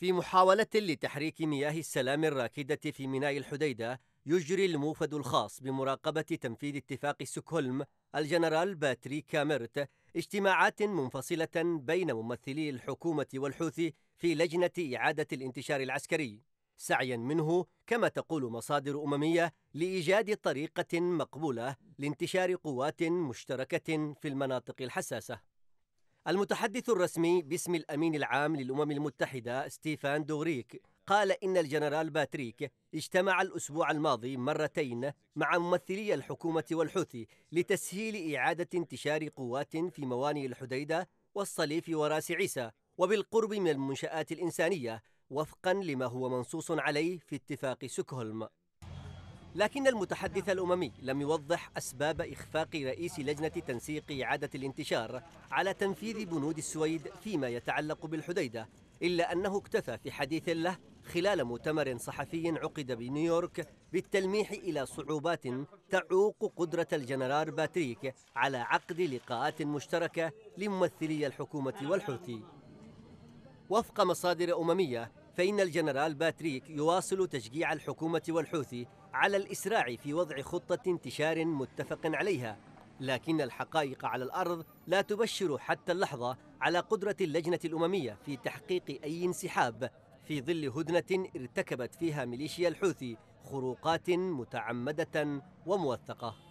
في محاولة لتحريك مياه السلام الراكدة في ميناء الحديدة يجري الموفد الخاص بمراقبة تنفيذ اتفاق سوكولم الجنرال باتري كامرت اجتماعات منفصلة بين ممثلي الحكومة والحوثي في لجنة إعادة الانتشار العسكري سعيا منه كما تقول مصادر أممية لإيجاد طريقة مقبولة لانتشار قوات مشتركة في المناطق الحساسة المتحدث الرسمي باسم الأمين العام للأمم المتحدة ستيفان دوغريك قال إن الجنرال باتريك اجتمع الأسبوع الماضي مرتين مع ممثلي الحكومة والحوثي لتسهيل إعادة انتشار قوات في موانئ الحديدة والصليف وراس عيسى وبالقرب من المنشآت الإنسانية وفقا لما هو منصوص عليه في اتفاق سكهولم لكن المتحدث الأممي لم يوضح أسباب إخفاق رئيس لجنة تنسيق إعادة الانتشار على تنفيذ بنود السويد فيما يتعلق بالحديدة إلا أنه اكتفى في حديث له خلال مؤتمر صحفي عقد بنيويورك بالتلميح إلى صعوبات تعوق قدرة الجنرال باتريك على عقد لقاءات مشتركة لممثلي الحكومة والحوثي وفق مصادر أممية فإن الجنرال باتريك يواصل تشجيع الحكومة والحوثي على الإسراع في وضع خطة انتشار متفق عليها لكن الحقائق على الأرض لا تبشر حتى اللحظة على قدرة اللجنة الأممية في تحقيق أي انسحاب في ظل هدنة ارتكبت فيها ميليشيا الحوثي خروقات متعمدة وموثقة